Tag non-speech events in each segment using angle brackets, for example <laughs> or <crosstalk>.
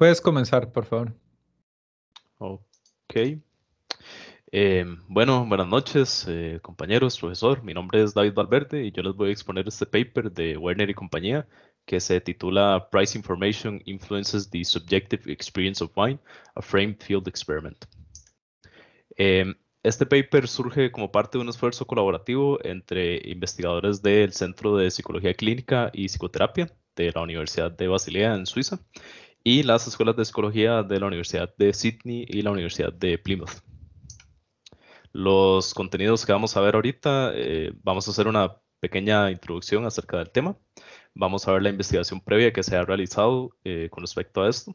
Puedes comenzar, por favor. Ok. Em, bueno, buenas noches, eh, compañeros, profesor. Mi nombre es David Valverde y yo les voy a exponer este paper de Werner y compañía que se titula Price Information Influences the Subjective Experience of Mind, a Framed Field Experiment. Em, este paper surge como parte de un esfuerzo colaborativo entre investigadores del Centro de Psicología Clínica y Psicoterapia de la Universidad de Basilea en Suiza y las escuelas de psicología de la Universidad de Sydney y la Universidad de Plymouth. Los contenidos que vamos a ver ahorita, eh, vamos a hacer una pequeña introducción acerca del tema. Vamos a ver la investigación previa que se ha realizado eh, con respecto a esto.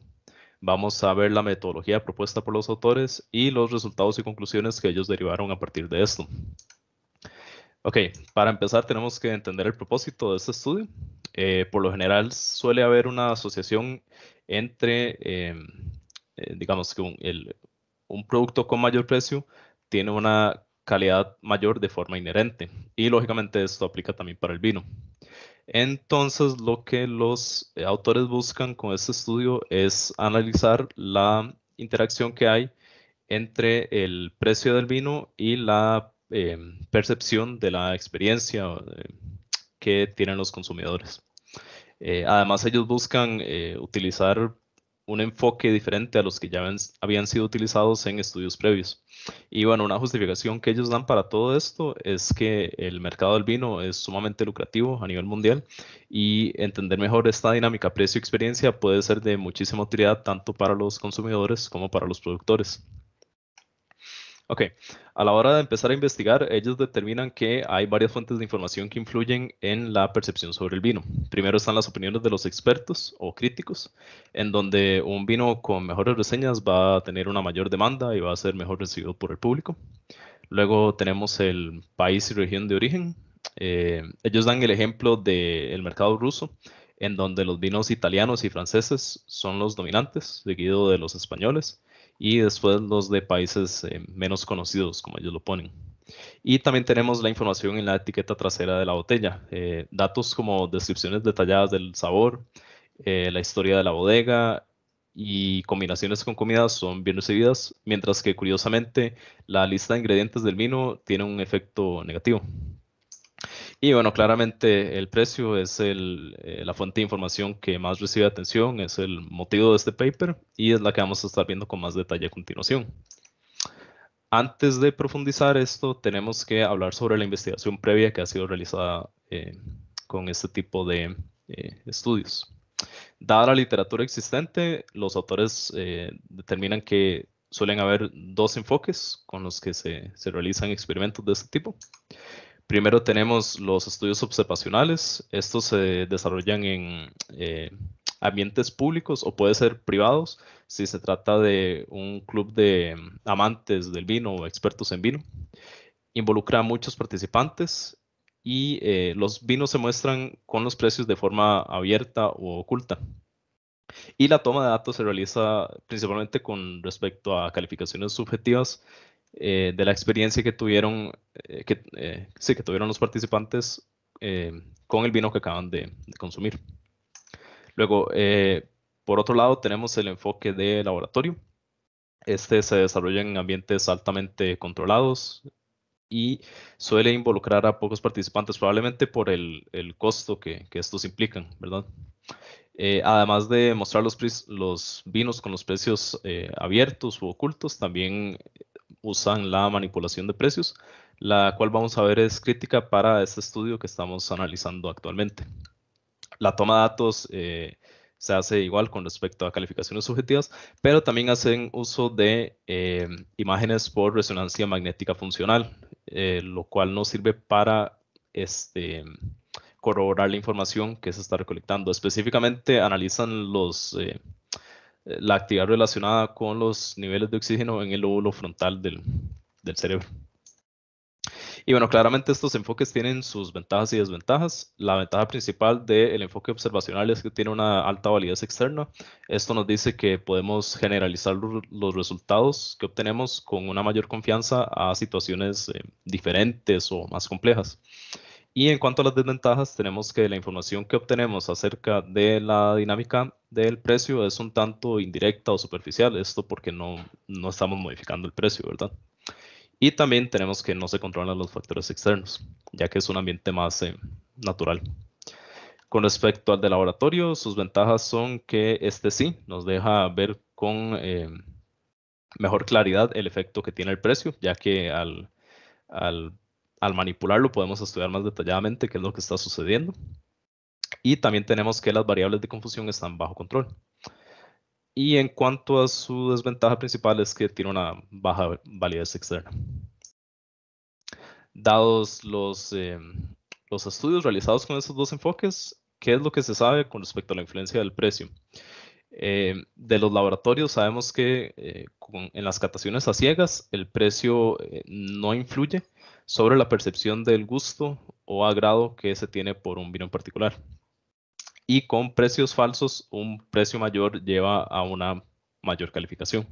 Vamos a ver la metodología propuesta por los autores y los resultados y conclusiones que ellos derivaron a partir de esto. Ok, para empezar tenemos que entender el propósito de este estudio. Eh, por lo general suele haber una asociación entre, em, eh, digamos que un, un producto con mayor precio tiene una calidad mayor de forma inherente. Y lógicamente esto aplica también para el vino. Entonces, lo que los autores buscan con este estudio es analizar la interacción que hay entre el precio del vino y la Em, percepción de la experiencia eh, que tienen los consumidores. Eh, además, ellos buscan eh, utilizar un enfoque diferente a los que ya habían sido utilizados en estudios previos. Y bueno, una justificación que ellos dan para todo esto es que el mercado del vino es sumamente lucrativo a nivel mundial y entender mejor esta dinámica precio-experiencia puede ser de muchísima utilidad tanto para los consumidores como para los productores. Ok, a la hora de empezar a investigar, ellos determinan que hay varias fuentes de información que influyen en la percepción sobre el vino. Primero están las opiniones de los expertos o críticos, en donde un vino con mejores reseñas va a tener una mayor demanda y va a ser mejor recibido por el público. Luego tenemos el país y región de origen. Eh, ellos dan el ejemplo del mercado ruso, en donde los vinos italianos y franceses son los dominantes, seguido de los españoles y después los de países eh, menos conocidos, como ellos lo ponen. Y también tenemos la información en la etiqueta trasera de la botella, eh, datos como descripciones detalladas del sabor, eh, la historia de la bodega y combinaciones con comidas son bien recibidas, mientras que curiosamente la lista de ingredientes del vino tiene un efecto negativo. Y bueno, claramente el precio es eh, la fuente de información que más recibe atención, es el motivo de este paper y es la que vamos a estar viendo con más detalle a continuación. Antes de profundizar esto, tenemos que hablar sobre la investigación previa que ha sido realizada eh, con este tipo de eh, estudios. Dada la literatura existente, los autores determinan que suelen haber dos enfoques con los que se, se realizan experimentos de este tipo. Primero tenemos los estudios observacionales. Estos se desarrollan en eh, ambientes públicos o puede ser privados si se trata de un club de amantes del vino o expertos en vino. Involucra a muchos participantes y eh, los vinos se muestran con los precios de forma abierta o oculta. Y la toma de datos se realiza principalmente con respecto a calificaciones subjetivas eh, de la experiencia que tuvieron, eh, eh, sí, que tuvieron los participantes con el vino que acaban de, consumir. Luego, por otro lado, tenemos el enfoque de laboratorio. Este se desarrolla en ambientes altamente controlados y suele involucrar a pocos participantes, probablemente por el, costo que, estos implican, ¿verdad? además de mostrar los, los, vinos con los precios abiertos u ocultos, también usan la manipulación de precios, la cual vamos a ver es crítica para este estudio que estamos analizando actualmente. La toma de datos eh, se hace igual con respecto a calificaciones subjetivas, pero también hacen uso de eh, imágenes por resonancia magnética funcional, eh, lo cual nos sirve para este, corroborar la información que se está recolectando. Específicamente analizan los, la actividad relacionada con los niveles de oxígeno en el lóbulo frontal del, cerebro. Y bueno, claramente estos enfoques tienen sus ventajas y desventajas. La ventaja principal del enfoque observacional es que tiene una alta validez externa. Esto nos dice que podemos generalizar los resultados que obtenemos con una mayor confianza a situaciones eh, diferentes o más complejas. Y en cuanto a las desventajas, tenemos que la información que obtenemos acerca de la dinámica del precio es un tanto indirecta o superficial, esto porque no, no estamos modificando el precio, ¿verdad? Y también tenemos que no se controlan los factores externos, ya que es un ambiente más eh, natural. Con respecto al de laboratorio, sus ventajas son que este sí nos deja ver con eh, mejor claridad el efecto que tiene el precio, ya que al al manipularlo podemos estudiar más detalladamente qué es lo que está sucediendo. Y también tenemos que las variables de confusión están bajo control. Y en cuanto a su desventaja principal es que tiene una baja validez externa. Dados los, em, los estudios realizados con estos dos enfoques, ¿qué es lo que se sabe con respecto a la influencia del precio? Em, de los laboratorios sabemos que eh, en las cataciones a ciegas el precio eh, no influye sobre la percepción del gusto o agrado que se tiene por un vino en particular. Y con precios falsos, un precio mayor lleva a una mayor calificación.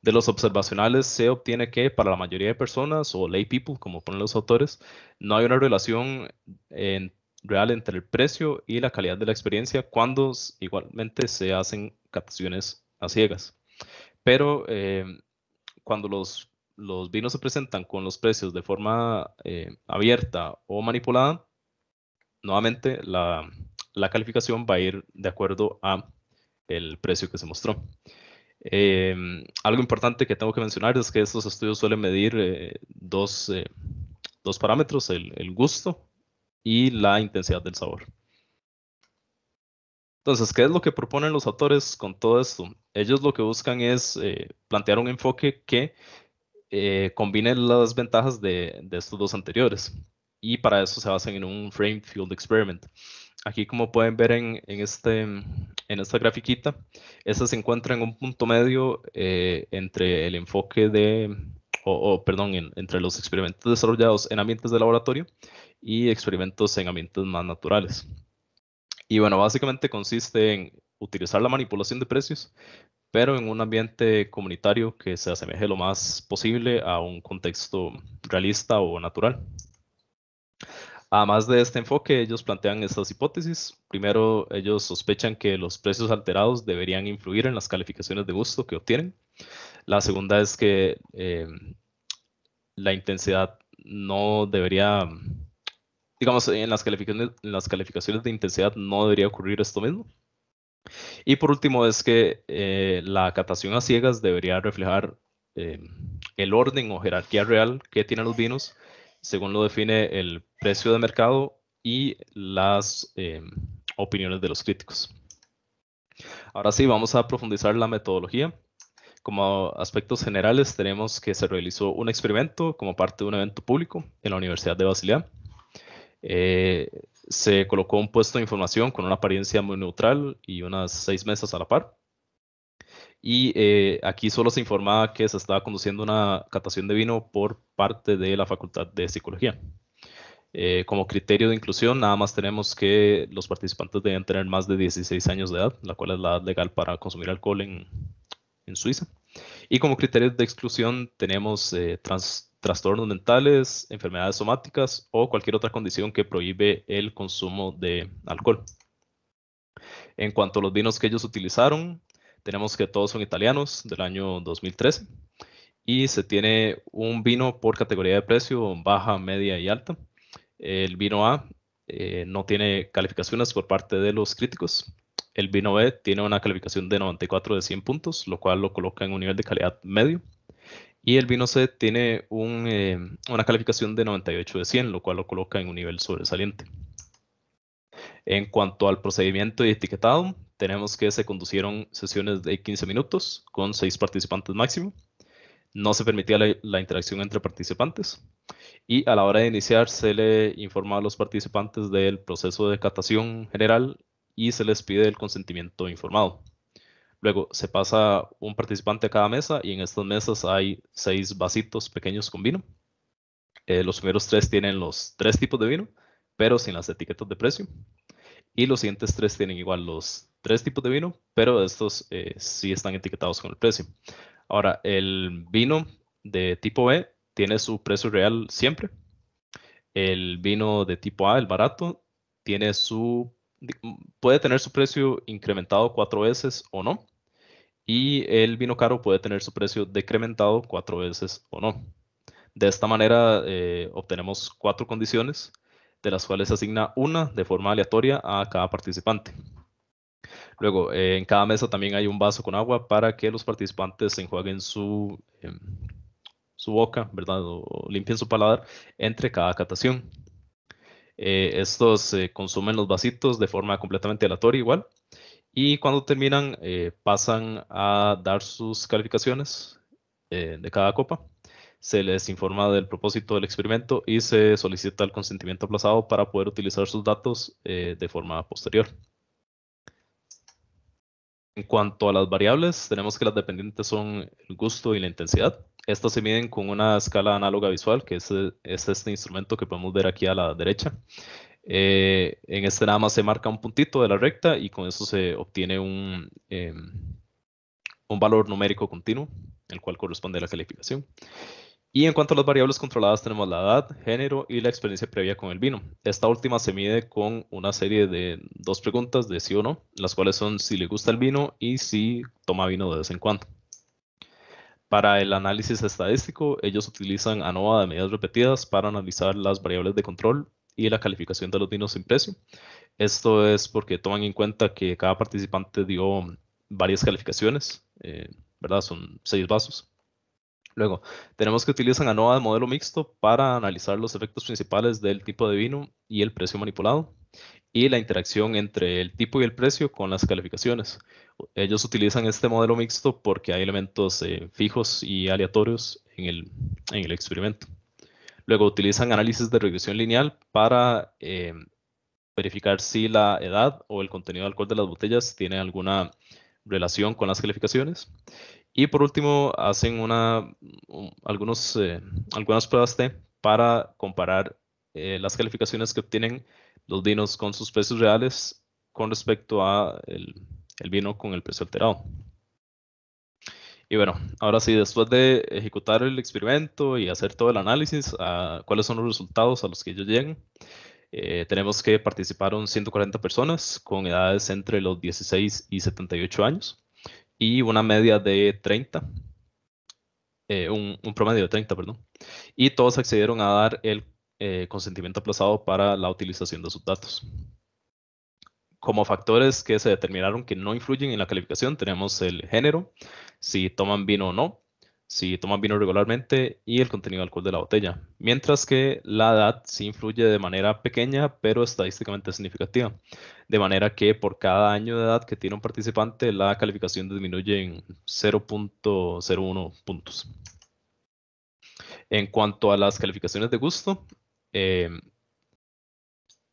De los observacionales se obtiene que para la mayoría de personas o lay people, como ponen los autores, no hay una relación real entre el precio y la calidad de la experiencia cuando igualmente se hacen captaciones a ciegas. Pero eh, cuando los los vinos se presentan con los precios de forma eh, abierta o manipulada, nuevamente la, calificación va a ir de acuerdo a el precio que se mostró. Em, algo importante que tengo que mencionar es que estos estudios suelen medir eh, dos, eh, dos, parámetros, el, el, gusto y la intensidad del sabor. Entonces, ¿qué es lo que proponen los autores con todo esto? Ellos lo que buscan es plantear un enfoque que eh, combinen las ventajas de, estos dos anteriores. Y para eso se basan en un Frame Field Experiment. Aquí, como pueden ver en, este, en esta grafiquita, esta se encuentra en un punto medio eh, entre el enfoque de, o, perdón, entre los experimentos desarrollados en ambientes de laboratorio y experimentos en ambientes más naturales. Y bueno, básicamente consiste en utilizar la manipulación de precios pero en un ambiente comunitario que se asemeje lo más posible a un contexto realista o natural. Además de este enfoque, ellos plantean estas hipótesis. Primero, ellos sospechan que los precios alterados deberían influir en las calificaciones de gusto que obtienen. La segunda es que em, la intensidad no debería, digamos, en las calificaciones de intensidad no debería ocurrir esto mismo. Y por último es que eh, la catación a ciegas debería reflejar eh, el orden o jerarquía real que tienen los vinos, según lo define el precio de mercado y las eh, opiniones de los críticos. Ahora sí, vamos a profundizar la metodología. Como aspectos generales, tenemos que se realizó un experimento como parte de un evento público en la Universidad de Basilea. Eh, se colocó un puesto de información con una apariencia muy neutral y unas seis mesas a la par. Y eh, aquí solo se informaba que se estaba conduciendo una catación de vino por parte de la Facultad de Psicología. Eh, como criterio de inclusión, nada más tenemos que los participantes deben tener más de 16 años de edad, la cual es la edad legal para consumir alcohol en, en Suiza. Y como criterio de exclusión tenemos trans, trastornos dentales, enfermedades somáticas o cualquier otra condición que prohíbe el consumo de alcohol. En cuanto a los vinos que ellos utilizaron, tenemos que todos son italianos del año 2013 y se tiene un vino por categoría de precio baja, media y alta. El vino A eh, no tiene calificaciones por parte de los críticos. El vino B tiene una calificación de 94 de 100 puntos, lo cual lo coloca en un nivel de calidad medio. Y el vino C tiene eh, una calificación de 98 de 100, lo cual lo coloca en un nivel sobresaliente. En cuanto al procedimiento y etiquetado, tenemos que se conducieron sesiones de 15 minutos con 6 participantes máximo. No se permitía la, interacción entre participantes. Y a la hora de iniciar, se le informa a los participantes del proceso de catación general y se les pide el consentimiento informado. Luego se pasa un participante a cada mesa y en estas mesas hay seis vasitos pequeños con vino. Eh, los primeros tres tienen los tres tipos de vino, pero sin las etiquetas de precio. Y los siguientes tres tienen igual los tres tipos de vino, pero estos eh, sí están etiquetados con el precio. Ahora, el vino de tipo B tiene su precio real siempre. El vino de tipo A, el barato, tiene su Mm, puede tener su precio incrementado cuatro veces o no. Y el vino caro puede tener su precio decrementado cuatro veces o no. De esta manera eh, obtenemos cuatro condiciones, de las cuales se asigna una de forma aleatoria a cada participante. Luego, eh, en cada mesa también hay un vaso con agua para que los participantes enjuaguen su, em, su boca, ¿verdad? O limpien su paladar entre cada catación. Eh, estos eh, consumen los vasitos de forma completamente aleatoria igual. Y cuando terminan, eh, pasan a dar sus calificaciones de cada copa. Se les informa del propósito del experimento y se solicita el consentimiento aplazado para poder utilizar sus datos de forma posterior. En cuanto a las variables, tenemos que las dependientes son el gusto y la intensidad. Estas se miden con una escala análoga visual, que es, este instrumento que podemos ver aquí a la derecha. Eh, en este nada más se marca un puntito de la recta y con eso se obtiene un, em, un valor numérico continuo, el cual corresponde a la calificación. Y en cuanto a las variables controladas, tenemos la edad, género y la experiencia previa con el vino. Esta última se mide con una serie de dos preguntas de sí o no, las cuales son si le gusta el vino y si toma vino de vez en cuando. Para el análisis estadístico, ellos utilizan ANOVA de medidas repetidas para analizar las variables de control y la calificación de los vinos sin precio. Esto es porque toman en cuenta que cada participante dio varias calificaciones, eh, ¿verdad? Son seis vasos. Luego, tenemos que utilizan ANOVA de modelo mixto para analizar los efectos principales del tipo de vino y el precio manipulado y la interacción entre el tipo y el precio con las calificaciones. Ellos utilizan este modelo mixto porque hay elementos eh, fijos y aleatorios en el, experimento. Luego utilizan análisis de regresión lineal para eh, verificar si la edad o el contenido de alcohol de las botellas tiene alguna relación con las calificaciones. Y por último, hacen una, algunos, eh, algunas pruebas T para comparar las calificaciones que obtienen los vinos con sus precios reales con respecto a el, el vino con el precio alterado. Y bueno, ahora sí, después de ejecutar el experimento y hacer todo el análisis, a ah, cuáles son los resultados a los que ellos llegan, eh, tenemos que participaron 140 personas con edades entre los 16 y 78 años y una media de 30, eh, un, un, promedio de 30, perdón. Y todos accedieron a dar el eh, consentimiento aplazado para la utilización de sus datos. Como factores que se determinaron que no influyen en la calificación, tenemos el género, si toman vino o no, si toman vino regularmente y el contenido de alcohol de la botella. Mientras que la edad sí influye de manera pequeña, pero estadísticamente significativa. De manera que por cada año de edad que tiene un participante, la calificación disminuye en 0.01 puntos. En cuanto a las calificaciones de gusto, Em,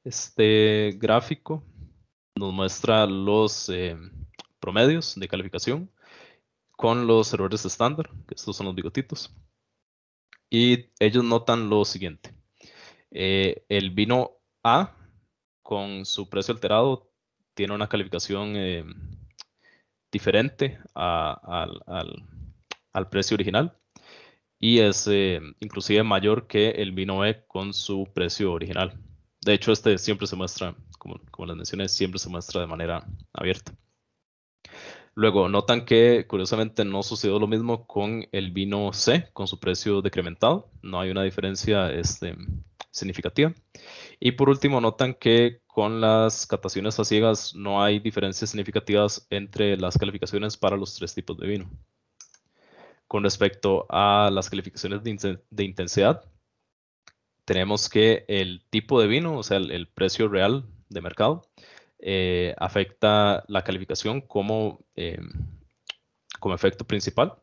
este gráfico nos muestra los em, promedios de calificación con los errores estándar, que estos son los bigotitos. Y ellos notan lo siguiente. Eh, el vino A, con su precio alterado, tiene una calificación em, diferente al, precio original y es eh, inclusive mayor que el vino E con su precio original. De hecho, este siempre se muestra, como, como les siempre se muestra de manera abierta. Luego, notan que curiosamente no sucedió lo mismo con el vino C, con su precio decrementado. No hay una diferencia este, significativa. Y por último, notan que con las cataciones a ciegas no hay diferencias significativas entre las calificaciones para los tres tipos de vino. Con respecto a las calificaciones de, intensidad, tenemos que el tipo de vino, o sea, el, precio real de mercado, eh, afecta la calificación como, eh, como efecto principal.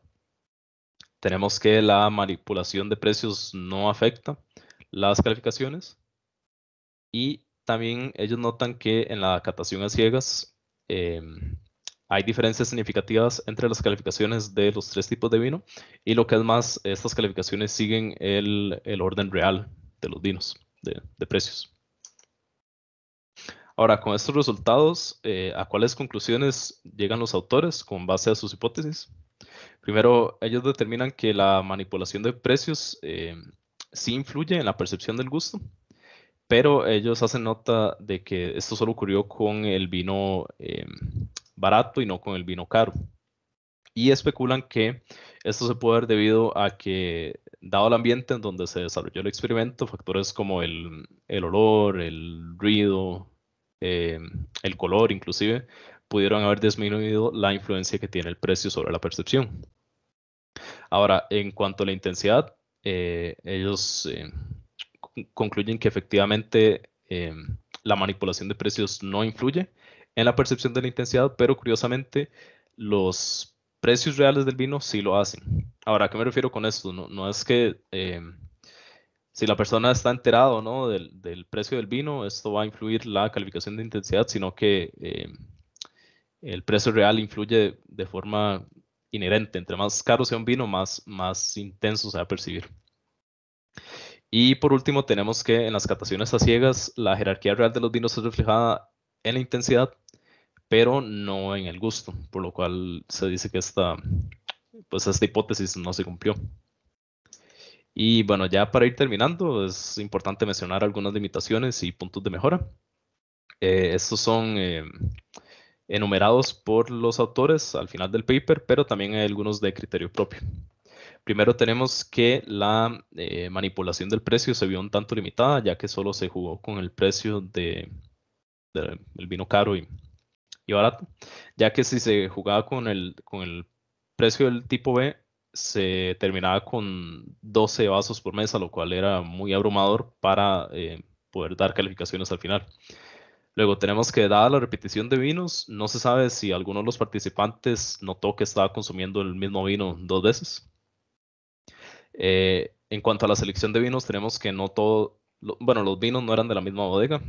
Tenemos que la manipulación de precios no afecta las calificaciones. Y también ellos notan que en la catación a ciegas, eh, hay diferencias significativas entre las calificaciones de los tres tipos de vino y lo que es más, estas calificaciones siguen el, orden real de los vinos, de, precios. Ahora, con estos resultados, eh, ¿a cuáles conclusiones llegan los autores con base a sus hipótesis? Primero, ellos determinan que la manipulación de precios eh, sí influye en la percepción del gusto, pero ellos hacen nota de que esto solo ocurrió con el vino eh, barato y no con el vino caro. Y especulan que esto se puede ver debido a que, dado el ambiente en donde se desarrolló el experimento, factores como el, el olor, el ruido, em, el color inclusive, pudieron haber disminuido la influencia que tiene el precio sobre la percepción. Ahora, en cuanto a la intensidad, eh, ellos em, concluyen que efectivamente em, la manipulación de precios no influye, en la percepción de la intensidad, pero curiosamente los precios reales del vino sí lo hacen. Ahora, ¿a qué me refiero con esto? No, es que em, si la persona está enterada no del, precio del vino, esto va a influir la calificación de intensidad, sino que em, el precio real influye de forma inherente. Entre más caro sea un vino, más, más intenso se va a percibir. Y por último, tenemos que en las cataciones a ciegas, la jerarquía real de los vinos es reflejada en la intensidad, pero no en el gusto, por lo cual se dice que esta, pues esta hipótesis no se cumplió. Y bueno, ya para ir terminando, es importante mencionar algunas limitaciones y puntos de mejora. Eh, estos son eh, enumerados por los autores al final del paper, pero también hay algunos de criterio propio. Primero tenemos que la eh, manipulación del precio se vio un tanto limitada, ya que solo se jugó con el precio de el vino caro y, barato, ya que si se jugaba con el, con el precio del tipo B, se terminaba con 12 vasos por mesa, lo cual era muy abrumador para eh, poder dar calificaciones al final. Luego tenemos que, dada la repetición de vinos, no se sabe si alguno de los participantes notó que estaba consumiendo el mismo vino dos veces. Eh, en cuanto a la selección de vinos, tenemos que no todo, bueno, los vinos no eran de la misma bodega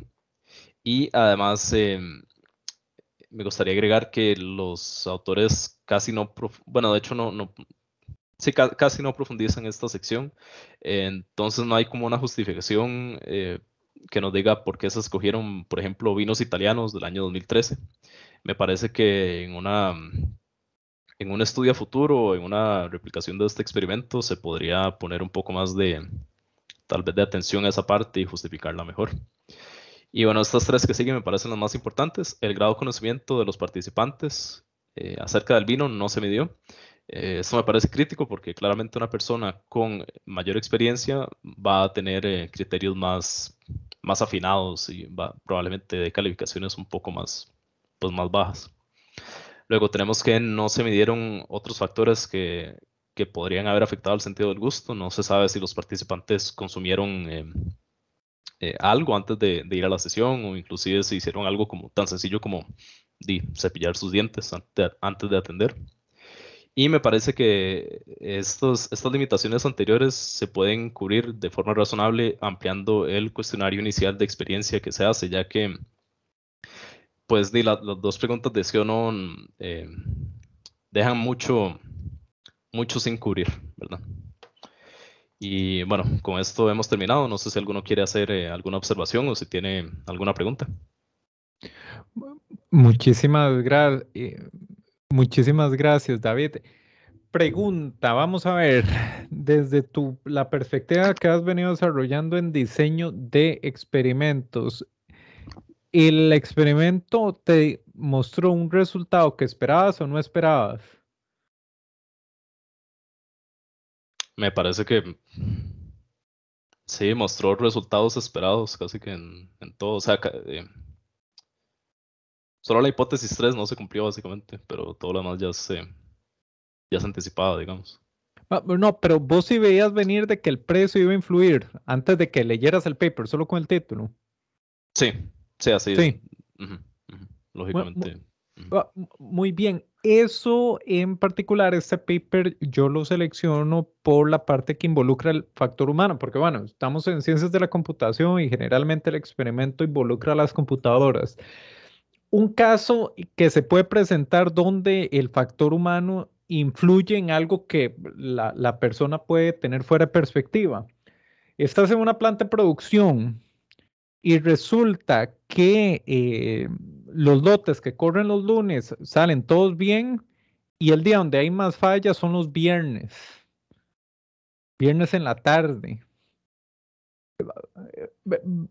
y además, eh, me gustaría agregar que los autores casi no, bueno, de hecho no, no casi no profundizan en esta sección, eh, entonces no hay como una justificación eh, que nos diga por qué se escogieron, por ejemplo, vinos italianos del año 2013. Me parece que en una en un estudio futuro, en una replicación de este experimento, se podría poner un poco más de, tal vez, de atención a esa parte y justificarla mejor. Y bueno, estas tres que siguen me parecen las más importantes. El grado de conocimiento de los participantes eh, acerca del vino no se midió. Eh, esto me parece crítico porque claramente una persona con mayor experiencia va a tener eh, criterios más, más afinados y va, probablemente de calificaciones un poco más, pues más bajas. Luego tenemos que no se midieron otros factores que, que podrían haber afectado el sentido del gusto. No se sabe si los participantes consumieron eh, eh, algo antes de, ir a la sesión o inclusive se hicieron algo como tan sencillo como cepillar sus dientes antes de atender. Y me parece que estas limitaciones anteriores se pueden cubrir de forma razonable ampliando el cuestionario inicial de experiencia que se hace, ya que pues las dos preguntas de sí o no mm, eh, dejan mucho, mucho sin cubrir, ¿verdad? Y bueno, con esto hemos terminado. No sé si alguno quiere hacer eh, alguna observación o si tiene alguna pregunta. Muchísimas, eh, gracias, David. Pregunta, vamos a ver, desde la perspectiva que has venido desarrollando en diseño de experimentos, ¿el experimento te mostró un resultado que esperabas o no esperabas? me parece que Sí, mostró resultados esperados casi que en, todo. O sea, eh, solo la hipótesis 3 no se cumplió básicamente, pero todo lo demás ya se, ya se anticipaba, digamos. Ah, no, pero vos sí veías venir de que el precio iba a influir antes de que leyeras el paper, solo con el título. Sí, sí, así. Sí. Lógicamente. muy ah, bien. Eso en particular, este paper, yo lo selecciono por la parte que involucra el factor humano, porque bueno, estamos en ciencias de la computación y generalmente el experimento involucra a las computadoras. Un caso que se puede presentar donde el factor humano influye en algo que la, persona puede tener fuera de perspectiva. Estás en una planta de producción y resulta que... Eh, los lotes que corren los lunes salen todos bien y el día donde hay más fallas son los viernes. Viernes en la tarde. Eh, mm,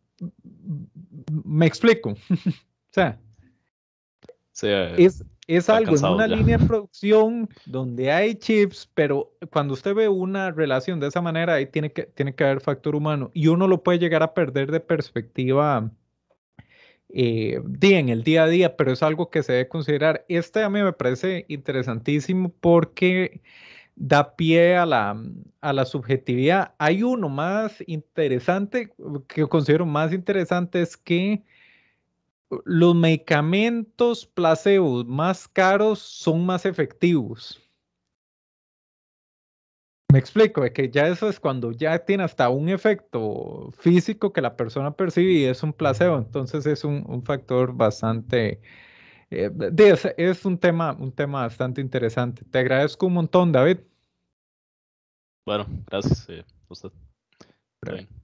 me explico. <laughs> o sea, eh, es, es algo en una línea de <laughs> producción donde hay chips, pero cuando usted ve una relación de esa manera, ahí tiene que, tiene que haber factor humano y uno lo puede llegar a perder de perspectiva eh, en el día a día, pero es algo que se debe considerar. Este a mí me parece interesantísimo porque da pie a la, subjetividad. Hay uno más interesante, que considero más interesante, es que los medicamentos placebo más caros son más efectivos. Me explico, es que ya eso es cuando ya tiene hasta un efecto físico que la persona percibe y es un placebo, entonces es un, factor bastante... Eh, es, un tema, un tema bastante interesante. Te agradezco un montón, David. Bueno, gracias eh,